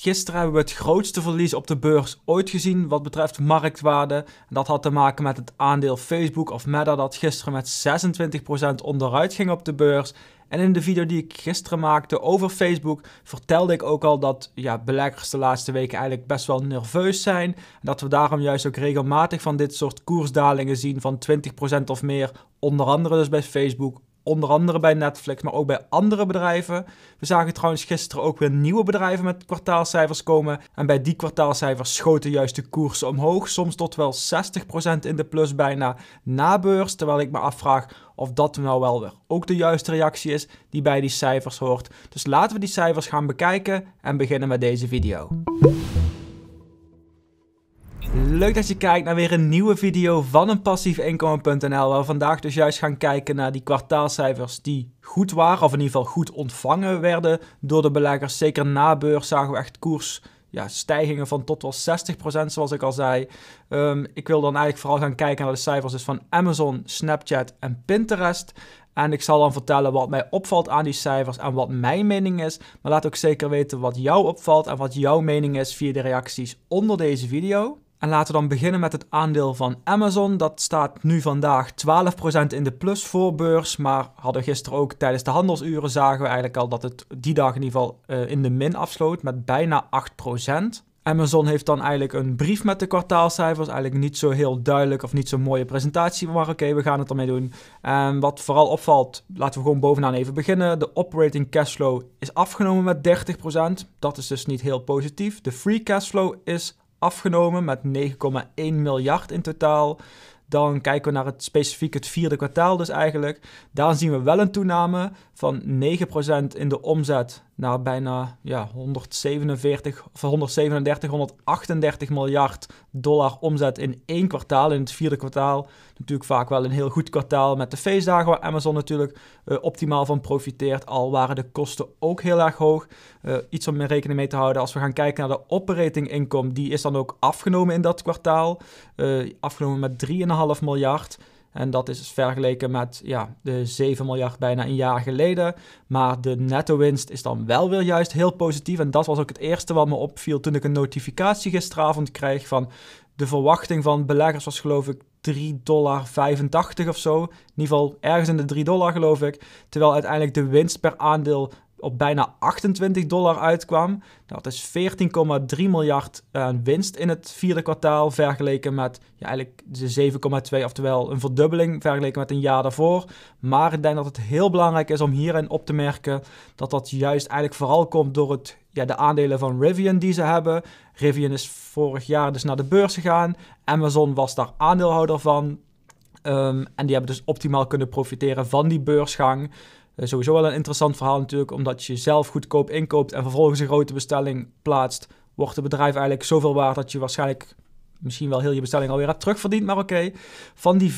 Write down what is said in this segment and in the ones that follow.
Gisteren hebben we het grootste verlies op de beurs ooit gezien wat betreft marktwaarde. dat had te maken met het aandeel Facebook of Meta dat gisteren met 26% onderuit ging op de beurs. En in de video die ik gisteren maakte over Facebook vertelde ik ook al dat ja, beleggers de laatste weken eigenlijk best wel nerveus zijn. En dat we daarom juist ook regelmatig van dit soort koersdalingen zien van 20% of meer. Onder andere dus bij Facebook, onder andere bij Netflix, maar ook bij andere bedrijven. We zagen trouwens gisteren ook weer nieuwe bedrijven met kwartaalcijfers komen. En bij die kwartaalcijfers schoten juist de koersen omhoog, soms tot wel 60% in de plus bijna na beurs. Terwijl ik me afvraag of dat nou wel weer ook de juiste reactie is die bij die cijfers hoort. Dus laten we die cijfers gaan bekijken en beginnen met deze video. Leuk dat je kijkt naar weer een nieuwe video van een passiefinkomen.nl waar we vandaag dus juist gaan kijken naar die kwartaalcijfers die goed waren of in ieder geval goed ontvangen werden door de beleggers. Zeker na beurs zagen we echt koers ja, stijgingen van tot wel 60%, zoals ik al zei. Ehm, ik wil dan eigenlijk vooral gaan kijken naar de cijfers dus van Amazon, Snapchat en Pinterest. En ik zal dan vertellen wat mij opvalt aan die cijfers en wat mijn mening is. Maar laat ook zeker weten wat jou opvalt en wat jouw mening is via de reacties onder deze video. En laten we dan beginnen met het aandeel van Amazon. Dat staat nu vandaag 12% in de plus voor beurs. Maar hadden gisteren ook tijdens de handelsuren zagen we eigenlijk al dat het die dag in ieder geval eh, in de min afsloot met bijna 8%. Amazon heeft dan eigenlijk een brief met de kwartaalcijfers. Eigenlijk niet zo heel duidelijk of niet zo'n mooie presentatie. Maar oké, we gaan het ermee doen. En ehm, wat vooral opvalt, laten we gewoon bovenaan even beginnen. De operating cashflow is afgenomen met 30%. Dat is dus niet heel positief. De free cashflow is afgenomen met 9,1 miljard in totaal. Dan kijken we naar het specifiek het vierde kwartaal dus eigenlijk. Daar zien we wel een toename van 9% in de omzet naar bijna ja, 147 of 137, 138 miljard dollar omzet in één kwartaal. In het vierde kwartaal natuurlijk vaak wel een heel goed kwartaal met de feestdagen, waar Amazon natuurlijk eh, optimaal van profiteert. Al waren de kosten ook heel erg hoog. Eh, iets om in rekening mee te houden als we gaan kijken naar de operating income, die is dan ook afgenomen in dat kwartaal. Eh, afgenomen met 3,5 miljard. En dat is vergeleken met ja, de 7 miljard bijna een jaar geleden. Maar de netto-winst is dan wel weer juist heel positief. En dat was ook het eerste wat me opviel toen ik een notificatie gisteravond kreeg van de verwachting van beleggers was geloof ik 3,85 dollar of zo. In ieder geval ergens in de 3 dollar geloof ik. Terwijl uiteindelijk de winst per aandeel op bijna 28 dollar uitkwam. Dat is 14,3 miljard eh, winst in het vierde kwartaal vergeleken met ja, eigenlijk de 7,2, oftewel een verdubbeling vergeleken met een jaar daarvoor. Maar ik denk dat het heel belangrijk is om hierin op te merken dat dat juist eigenlijk vooral komt door het, ja, de aandelen van Rivian die ze hebben. Rivian is vorig jaar dus naar de beurs gegaan. Amazon was daar aandeelhouder van. Ehm, en die hebben dus optimaal kunnen profiteren van die beursgang. Eh, sowieso wel een interessant verhaal natuurlijk, omdat je zelf goedkoop inkoopt en vervolgens een grote bestelling plaatst, wordt het bedrijf eigenlijk zoveel waard dat je waarschijnlijk misschien wel heel je bestelling alweer hebt terugverdiend. Maar oké, van die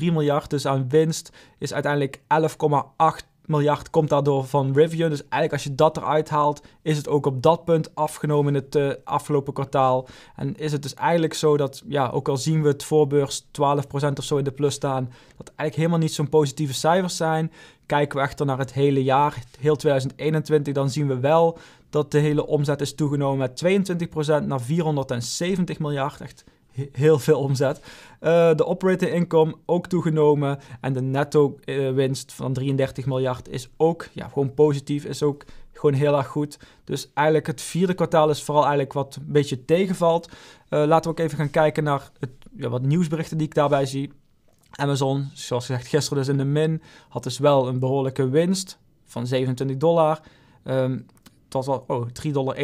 14,3 miljard dus aan winst is uiteindelijk 11,8 miljard komt daardoor van Rivian. Dus eigenlijk als je dat eruit haalt, is het ook op dat punt afgenomen in het eh, afgelopen kwartaal. En is het dus eigenlijk zo dat, ja, ook al zien we het voorbeurs 12% of zo in de plus staan, dat eigenlijk helemaal niet zo'n positieve cijfers zijn. Kijken we echter naar het hele jaar, heel 2021, dan zien we wel dat de hele omzet is toegenomen met 22% naar 470 miljard. Echt heel veel omzet. Eh, de operating income ook toegenomen. En de netto eh, winst van 33 miljard is ook ja, gewoon positief. Is ook gewoon heel erg goed. Dus eigenlijk het vierde kwartaal is vooral eigenlijk wat een beetje tegenvalt. Eh, laten we ook even gaan kijken naar het, ja, wat nieuwsberichten die ik daarbij zie. Amazon, zoals gezegd gisteren dus in de min, had dus wel een behoorlijke winst van 27 dollar. Ehm, was al oh, 3,61 dollar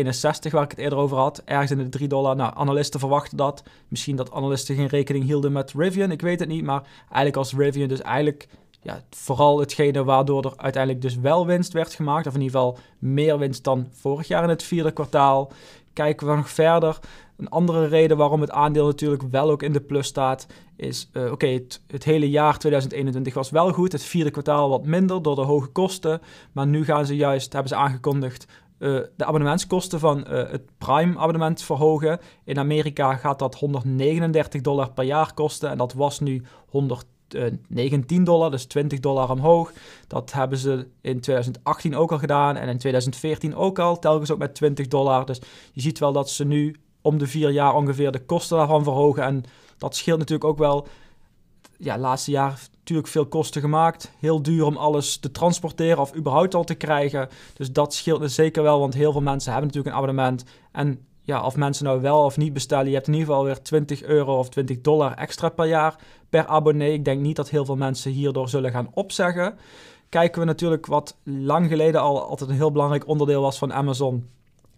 waar ik het eerder over had. Ergens in de 3 dollar. Nou, analisten verwachten dat. Misschien dat analisten geen rekening hielden met Rivian. Ik weet het niet. Maar eigenlijk als Rivian dus eigenlijk ja, vooral hetgene waardoor er uiteindelijk dus wel winst werd gemaakt. Of in ieder geval meer winst dan vorig jaar in het vierde kwartaal. Kijken we nog verder. Een andere reden waarom het aandeel natuurlijk wel ook in de plus staat, is eh, oké, het, hele jaar 2021 was wel goed, het vierde kwartaal wat minder door de hoge kosten, maar nu gaan ze juist, hebben ze aangekondigd, eh, de abonnementskosten van eh, het Prime-abonnement verhogen. In Amerika gaat dat 139 dollar per jaar kosten en dat was nu 119 dollar, dus 20 dollar omhoog. Dat hebben ze in 2018 ook al gedaan en in 2014 ook al, telkens ook met 20 dollar. Dus je ziet wel dat ze nu om de vier jaar ongeveer de kosten daarvan verhogen. En dat scheelt natuurlijk ook wel ja, laatste jaar natuurlijk veel kosten gemaakt. Heel duur om alles te transporteren of überhaupt al te krijgen. Dus dat scheelt zeker wel, want heel veel mensen hebben natuurlijk een abonnement. En ja, of mensen nou wel of niet bestellen, je hebt in ieder geval weer 20 euro of 20 dollar extra per jaar per abonnee. Ik denk niet dat heel veel mensen hierdoor zullen gaan opzeggen. Kijken we natuurlijk wat lang geleden al altijd een heel belangrijk onderdeel was van Amazon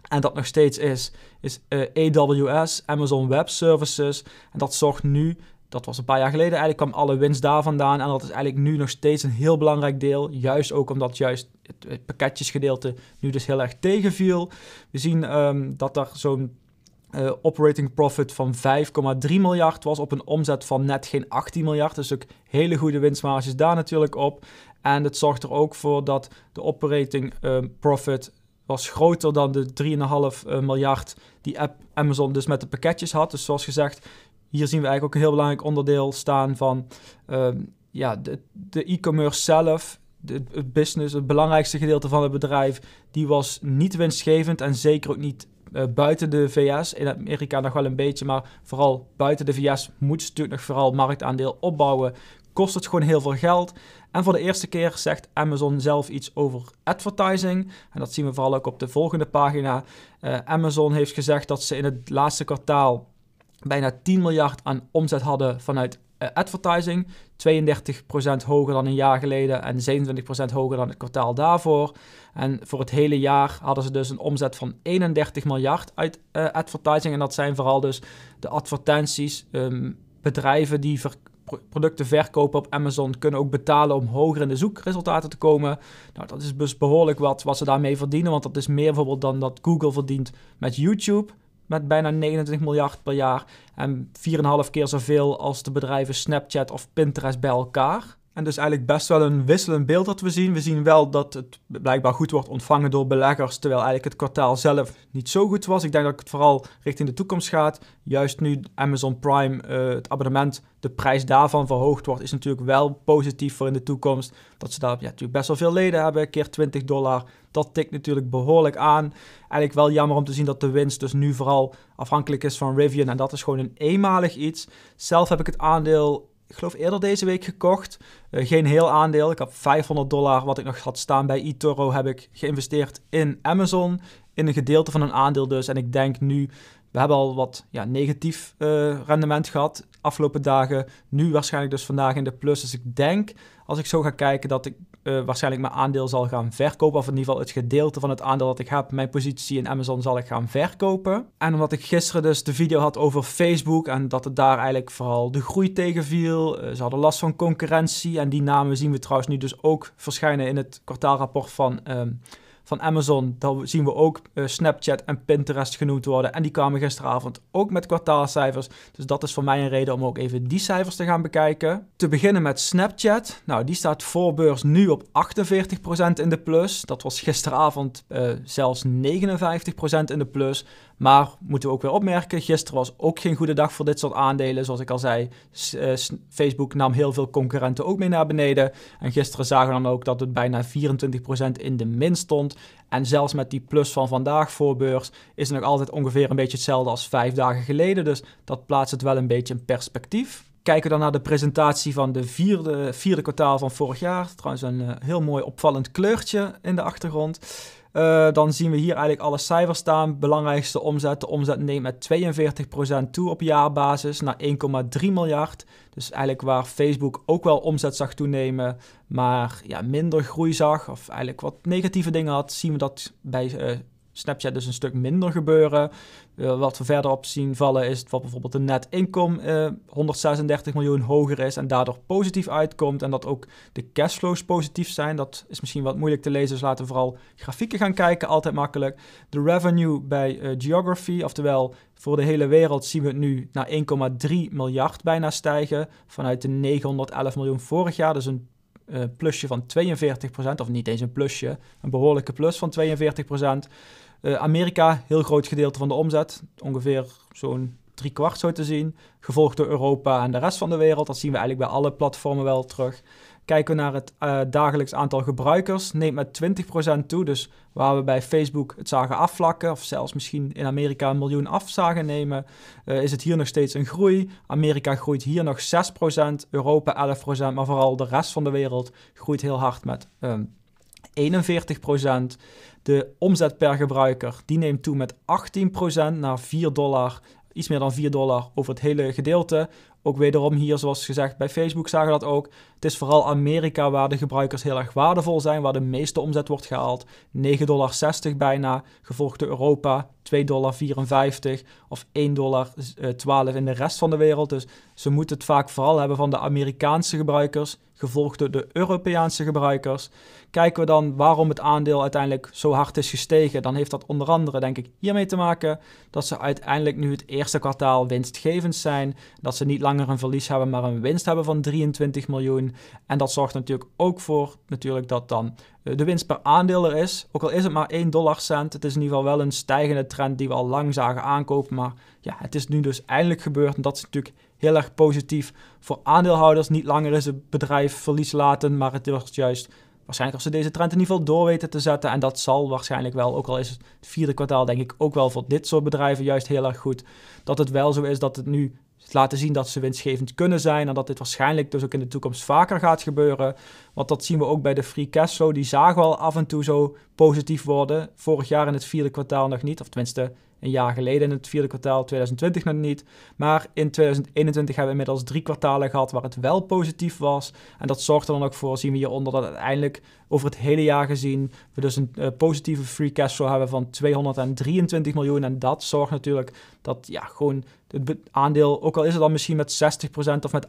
en dat nog steeds is, is eh, AWS, Amazon Web Services. En dat zorgt nu dat was een paar jaar geleden. Eigenlijk kwam alle winst daar vandaan. En dat is eigenlijk nu nog steeds een heel belangrijk deel. Juist ook omdat juist het pakketjesgedeelte nu dus heel erg tegenviel. We zien ehm, dat er zo'n eh, operating profit van 5,3 miljard was op een omzet van net geen 18 miljard. Dus ook hele goede winstmarges daar natuurlijk op. En het zorgt er ook voor dat de operating ehm, profit was groter dan de 3,5 eh, miljard die Amazon dus met de pakketjes had. Dus zoals gezegd, hier zien we eigenlijk ook een heel belangrijk onderdeel staan van ehm, ja, de e-commerce zelf. De, het business, het belangrijkste gedeelte van het bedrijf, die was niet winstgevend en zeker ook niet eh, buiten de VS. In Amerika nog wel een beetje, maar vooral buiten de VS moet natuurlijk nog vooral marktaandeel opbouwen. Kost het gewoon heel veel geld. En voor de eerste keer zegt Amazon zelf iets over advertising. En dat zien we vooral ook op de volgende pagina. Eh, Amazon heeft gezegd dat ze in het laatste kwartaal bijna 10 miljard aan omzet hadden vanuit eh, advertising. 32% hoger dan een jaar geleden en 27% hoger dan het kwartaal daarvoor. En voor het hele jaar hadden ze dus een omzet van 31 miljard uit eh, advertising. En dat zijn vooral dus de advertenties, ehm, bedrijven die producten verkopen op Amazon kunnen ook betalen om hoger in de zoekresultaten te komen. Nou, dat is dus behoorlijk wat, wat ze daarmee verdienen, want dat is meer bijvoorbeeld dan dat Google verdient met YouTube met bijna 29 miljard per jaar en 4,5 keer zoveel als de bedrijven Snapchat of Pinterest bij elkaar. En dus eigenlijk best wel een wisselend beeld dat we zien. We zien wel dat het blijkbaar goed wordt ontvangen door beleggers, terwijl eigenlijk het kwartaal zelf niet zo goed was. Ik denk dat het vooral richting de toekomst gaat. Juist nu Amazon Prime, eh, het abonnement, de prijs daarvan verhoogd wordt, is natuurlijk wel positief voor in de toekomst. Dat ze daar ja, natuurlijk best wel veel leden hebben, keer 20 dollar. Dat tikt natuurlijk behoorlijk aan. Eigenlijk wel jammer om te zien dat de winst dus nu vooral afhankelijk is van Rivian. En dat is gewoon een eenmalig iets. Zelf heb ik het aandeel ik geloof eerder deze week gekocht. Eh, geen heel aandeel. Ik had 500 dollar, wat ik nog had staan bij eToro, heb ik geïnvesteerd in Amazon. In een gedeelte van een aandeel dus. En ik denk nu, we hebben al wat ja, negatief eh, rendement gehad afgelopen dagen. Nu waarschijnlijk dus vandaag in de plus. Dus ik denk, als ik zo ga kijken, dat ik eh, waarschijnlijk mijn aandeel zal gaan verkopen. Of in ieder geval het gedeelte van het aandeel dat ik heb, mijn positie in Amazon zal ik gaan verkopen. En omdat ik gisteren dus de video had over Facebook en dat het daar eigenlijk vooral de groei tegenviel. Eh, ze hadden last van concurrentie en die namen zien we trouwens nu dus ook verschijnen in het kwartaalrapport van... Ehm, van Amazon, daar zien we ook eh, Snapchat en Pinterest genoemd worden. En die kwamen gisteravond ook met kwartaalcijfers. Dus dat is voor mij een reden om ook even die cijfers te gaan bekijken. Te beginnen met Snapchat. Nou, die staat voorbeurs nu op 48% in de plus. Dat was gisteravond eh, zelfs 59% in de plus. Maar moeten we ook weer opmerken, gisteren was ook geen goede dag voor dit soort aandelen. Zoals ik al zei, eh, Facebook nam heel veel concurrenten ook mee naar beneden. En gisteren zagen we dan ook dat het bijna 24% in de min stond. En zelfs met die plus van vandaag voorbeurs is het nog altijd ongeveer een beetje hetzelfde als vijf dagen geleden. Dus dat plaatst het wel een beetje in perspectief. Kijken we dan naar de presentatie van de vierde, kwartaal van vorig jaar. Trouwens een eh, heel mooi opvallend kleurtje in de achtergrond. Eh, dan zien we hier eigenlijk alle cijfers staan. Belangrijkste omzet. De omzet neemt met 42% toe op jaarbasis naar 1,3 miljard. Dus eigenlijk waar Facebook ook wel omzet zag toenemen, maar ja, minder groei zag of eigenlijk wat negatieve dingen had, zien we dat bij eh, Snapchat dus een stuk minder gebeuren. Eh, wat we verder op zien vallen is wat bijvoorbeeld de net inkom 136 eh, miljoen hoger is en daardoor positief uitkomt. En dat ook de cashflows positief zijn. Dat is misschien wat moeilijk te lezen, dus laten we vooral grafieken gaan kijken, altijd makkelijk. De revenue bij uh, geography, oftewel voor de hele wereld zien we het nu naar 1,3 miljard bijna stijgen. Vanuit de 911 miljoen vorig jaar, dus een plusje van 42%, of niet eens een plusje, een behoorlijke plus van 42%. Uh, Amerika, heel groot gedeelte van de omzet, ongeveer zo'n drie kwart zo te zien. Gevolgd door Europa en de rest van de wereld. Dat zien we eigenlijk bij alle platformen wel terug. Kijken we naar het uh, dagelijks aantal gebruikers, neemt met 20% toe. Dus waar we bij Facebook het zagen afvlakken, of zelfs misschien in Amerika een miljoen afzagen nemen, eh, is het hier nog steeds een groei. Amerika groeit hier nog 6%, Europa 11%, maar vooral de rest van de wereld groeit heel hard met um, 41%. De omzet per gebruiker, die neemt toe met 18% naar 4 dollar, iets meer dan 4 dollar over het hele gedeelte. Ook wederom hier, zoals gezegd, bij Facebook zagen we dat ook. Het is vooral Amerika waar de gebruikers heel erg waardevol zijn, waar de meeste omzet wordt gehaald. 9,60 dollar bijna, gevolgd door Europa 2,54 dollar of 1,12 dollar eh, in de rest van de wereld. Dus ze moeten het vaak vooral hebben van de Amerikaanse gebruikers gevolgd door de Europese gebruikers. Kijken we dan waarom het aandeel uiteindelijk zo hard is gestegen, dan heeft dat onder andere, denk ik, hiermee te maken dat ze uiteindelijk nu het eerste kwartaal winstgevend zijn. Dat ze niet langer een verlies hebben, maar een winst hebben van 23 miljoen. En dat zorgt natuurlijk ook voor natuurlijk, dat dan eh, de winst per aandeel er is. Ook al is het maar 1 cent, het is in ieder geval wel een stijgende trend die we al lang zagen aankopen. Maar ja, het is nu dus eindelijk gebeurd en dat is natuurlijk heel erg positief voor aandeelhouders. Niet langer is het bedrijf verlies laten, maar het was juist waarschijnlijk als ze deze trend in ieder geval door weten te zetten. En dat zal waarschijnlijk wel, ook al is het vierde kwartaal denk ik ook wel voor dit soort bedrijven juist heel erg goed. Dat het wel zo is dat het nu laten zien dat ze winstgevend kunnen zijn. En dat dit waarschijnlijk dus ook in de toekomst vaker gaat gebeuren. Want dat zien we ook bij de free cash flow. Die zagen we al af en toe zo positief worden. Vorig jaar in het vierde kwartaal nog niet. Of tenminste, een jaar geleden in het vierde kwartaal, 2020 nog niet. Maar in 2021 hebben we inmiddels drie kwartalen gehad waar het wel positief was. En dat zorgt er dan ook voor, zien we hieronder, dat uiteindelijk over het hele jaar gezien we dus een eh, positieve free cash flow hebben van 223 miljoen. En dat zorgt natuurlijk dat ja, gewoon het aandeel, ook al is het dan misschien met 60% of met 48%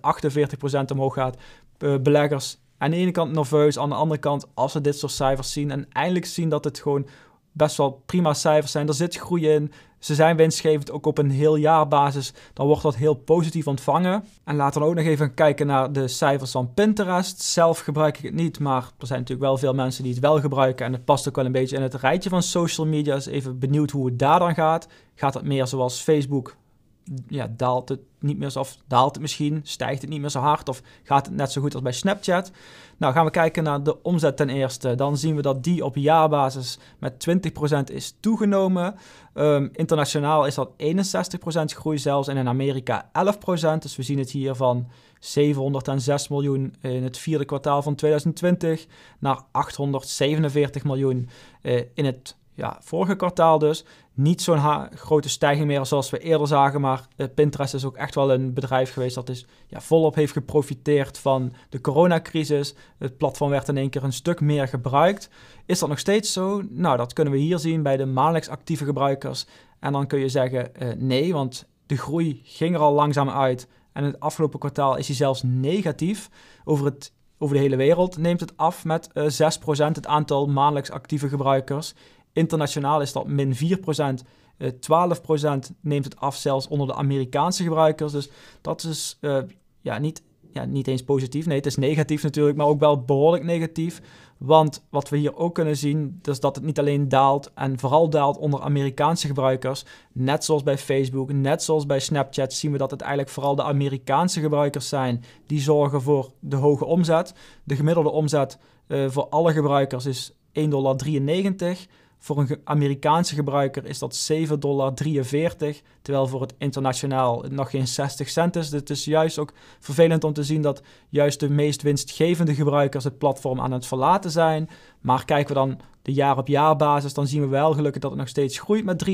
omhoog gaat, eh, beleggers aan de ene kant nerveus, aan de andere kant als ze dit soort cijfers zien en eindelijk zien dat het gewoon best wel prima cijfers zijn. Er zit groei in. Ze zijn winstgevend ook op een heel jaarbasis. Dan wordt dat heel positief ontvangen. En laten we ook nog even kijken naar de cijfers van Pinterest. Zelf gebruik ik het niet, maar er zijn natuurlijk wel veel mensen die het wel gebruiken. En het past ook wel een beetje in het rijtje van social media. Dus even benieuwd hoe het daar dan gaat. Gaat dat meer zoals Facebook, ja, daalt het niet meer zo, of daalt het misschien, stijgt het niet meer zo hard of gaat het net zo goed als bij Snapchat. Nou, gaan we kijken naar de omzet ten eerste. Dan zien we dat die op jaarbasis met 20% is toegenomen. Ehm, internationaal is dat 61% groei zelfs en in Amerika 11%. Dus we zien het hier van 706 miljoen in het vierde kwartaal van 2020 naar 847 miljoen eh, in het ja, vorige kwartaal dus niet zo'n grote stijging meer zoals we eerder zagen. Maar eh, Pinterest is ook echt wel een bedrijf geweest dat is ja, volop heeft geprofiteerd van de coronacrisis. Het platform werd in één keer een stuk meer gebruikt. Is dat nog steeds zo? Nou, dat kunnen we hier zien bij de maandelijks actieve gebruikers. En dan kun je zeggen eh, nee, want de groei ging er al langzaam uit. En het afgelopen kwartaal is hij zelfs negatief. Over, het, over de hele wereld neemt het af met 6%. Eh, het aantal maandelijks actieve gebruikers Internationaal is dat min 4 uh, 12% neemt het af, zelfs onder de Amerikaanse gebruikers. Dus dat is eh, ja, niet, ja, niet eens positief. Nee, het is negatief natuurlijk, maar ook wel behoorlijk negatief. Want wat we hier ook kunnen zien, is dus dat het niet alleen daalt en vooral daalt onder Amerikaanse gebruikers. Net zoals bij Facebook, net zoals bij Snapchat zien we dat het eigenlijk vooral de Amerikaanse gebruikers zijn die zorgen voor de hoge omzet. De gemiddelde omzet eh, voor alle gebruikers is 1,93 dollar. Voor een Amerikaanse gebruiker is dat 7,43 dollar, terwijl voor het internationaal nog geen 60 cent is. Dit is juist ook vervelend om te zien dat juist de meest winstgevende gebruikers het platform aan het verlaten zijn. Maar kijken we dan de jaar-op-jaar basis, dan zien we wel gelukkig dat het nog steeds groeit met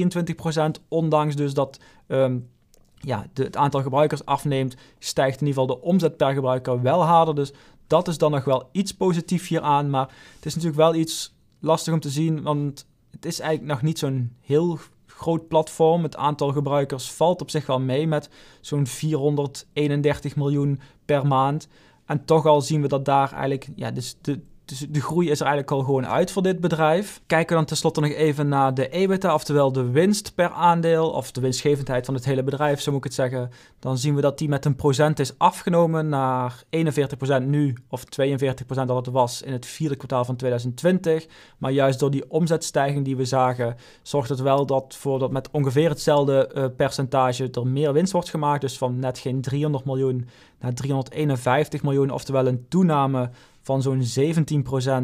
23%, ondanks dus dat... Ehm, ja, de, het aantal gebruikers afneemt, stijgt in ieder geval de omzet per gebruiker wel harder. Dus dat is dan nog wel iets positief hieraan. Maar het is natuurlijk wel iets lastig om te zien, want het is eigenlijk nog niet zo'n heel groot platform. Het aantal gebruikers valt op zich wel mee met zo'n 431 miljoen per maand. En toch al zien we dat daar eigenlijk ja, dus de, dus de groei is er eigenlijk al gewoon uit voor dit bedrijf. Kijken we dan tenslotte nog even naar de EBITDA, oftewel de winst per aandeel, of de winstgevendheid van het hele bedrijf, zo moet ik het zeggen. Dan zien we dat die met een procent is afgenomen naar 41% nu, of 42% dat het was in het vierde kwartaal van 2020. Maar juist door die omzetstijging die we zagen, zorgt het wel dat voor dat met ongeveer hetzelfde eh, percentage er meer winst wordt gemaakt. Dus van net geen 300 miljoen naar 351 miljoen, oftewel een toename van zo'n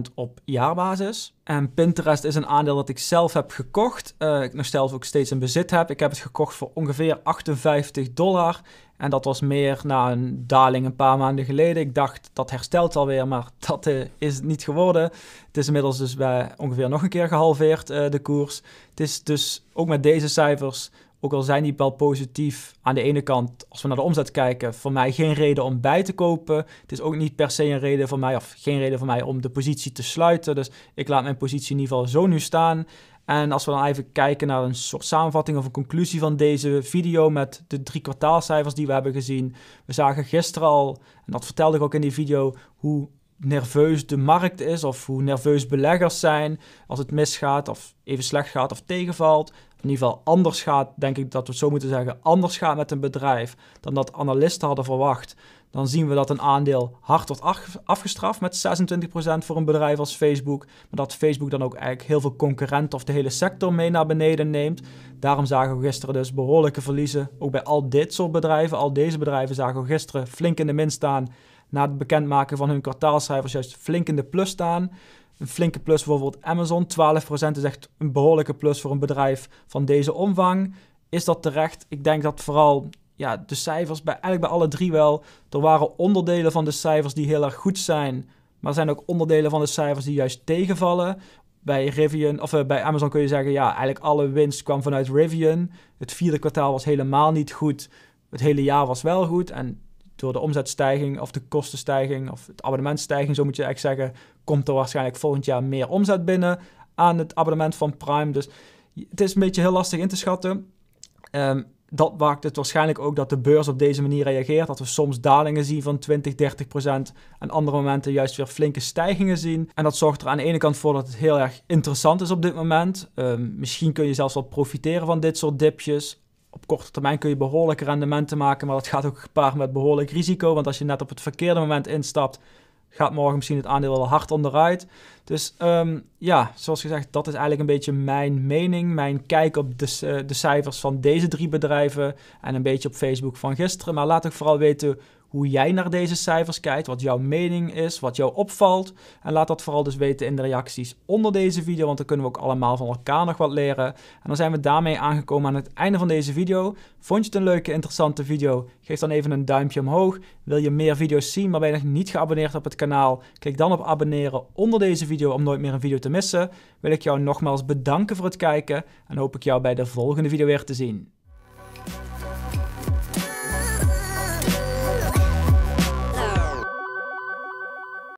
17% op jaarbasis. En Pinterest is een aandeel dat ik zelf heb gekocht. Eh, ik nog zelf ook steeds in bezit heb. Ik heb het gekocht voor ongeveer 58 dollar. En dat was meer na een daling een paar maanden geleden. Ik dacht dat herstelt alweer, maar dat eh, is het niet geworden. Het is inmiddels dus bij ongeveer nog een keer gehalveerd, eh, de koers. Het is dus ook met deze cijfers ook al zijn die wel positief aan de ene kant, als we naar de omzet kijken, voor mij geen reden om bij te kopen. Het is ook niet per se een reden voor mij, of geen reden voor mij om de positie te sluiten. Dus ik laat mijn positie in ieder geval zo nu staan. En als we dan even kijken naar een soort samenvatting of een conclusie van deze video met de drie kwartaalcijfers die we hebben gezien. We zagen gisteren al, en dat vertelde ik ook in die video, hoe nerveus de markt is of hoe nerveus beleggers zijn als het misgaat of even slecht gaat of tegenvalt. in ieder geval anders gaat, denk ik dat we het zo moeten zeggen, anders gaat met een bedrijf dan dat analisten hadden verwacht. Dan zien we dat een aandeel hard wordt afgestraft met 26% voor een bedrijf als Facebook. Maar dat Facebook dan ook eigenlijk heel veel concurrenten of de hele sector mee naar beneden neemt. Daarom zagen we gisteren dus behoorlijke verliezen. Ook bij al dit soort bedrijven, al deze bedrijven zagen we gisteren flink in de min staan na het bekendmaken van hun kwartaalcijfers juist flink in de plus staan. Een flinke plus bijvoorbeeld Amazon, 12% is echt een behoorlijke plus voor een bedrijf van deze omvang. Is dat terecht? Ik denk dat vooral ja, de cijfers, bij, eigenlijk bij alle drie wel, er waren onderdelen van de cijfers die heel erg goed zijn, maar er zijn ook onderdelen van de cijfers die juist tegenvallen. Bij, Rivian, of eh, bij Amazon kun je zeggen, ja, eigenlijk alle winst kwam vanuit Rivian. Het vierde kwartaal was helemaal niet goed. Het hele jaar was wel goed. En door de omzetstijging of de kostenstijging of het abonnementstijging, zo moet je eigenlijk zeggen, komt er waarschijnlijk volgend jaar meer omzet binnen aan het abonnement van Prime. Dus het is een beetje heel lastig in te schatten. Ehm, dat maakt het waarschijnlijk ook dat de beurs op deze manier reageert. Dat we soms dalingen zien van 20, 30 procent. En andere momenten juist weer flinke stijgingen zien. En dat zorgt er aan de ene kant voor dat het heel erg interessant is op dit moment. Ehm, misschien kun je zelfs wel profiteren van dit soort dipjes op korte termijn kun je behoorlijk rendementen maken, maar dat gaat ook gepaard met behoorlijk risico. Want als je net op het verkeerde moment instapt, gaat morgen misschien het aandeel wel hard onderuit. Dus ehm, ja, zoals gezegd, dat is eigenlijk een beetje mijn mening, mijn kijk op de, eh, de cijfers van deze drie bedrijven en een beetje op Facebook van gisteren. Maar laat ook vooral weten hoe jij naar deze cijfers kijkt, wat jouw mening is, wat jou opvalt. En laat dat vooral dus weten in de reacties onder deze video, want dan kunnen we ook allemaal van elkaar nog wat leren. En dan zijn we daarmee aangekomen aan het einde van deze video. Vond je het een leuke, interessante video? Geef dan even een duimpje omhoog. Wil je meer video's zien, maar ben je nog niet geabonneerd op het kanaal? Klik dan op abonneren onder deze video om nooit meer een video te missen. Wil ik jou nogmaals bedanken voor het kijken en hoop ik jou bij de volgende video weer te zien.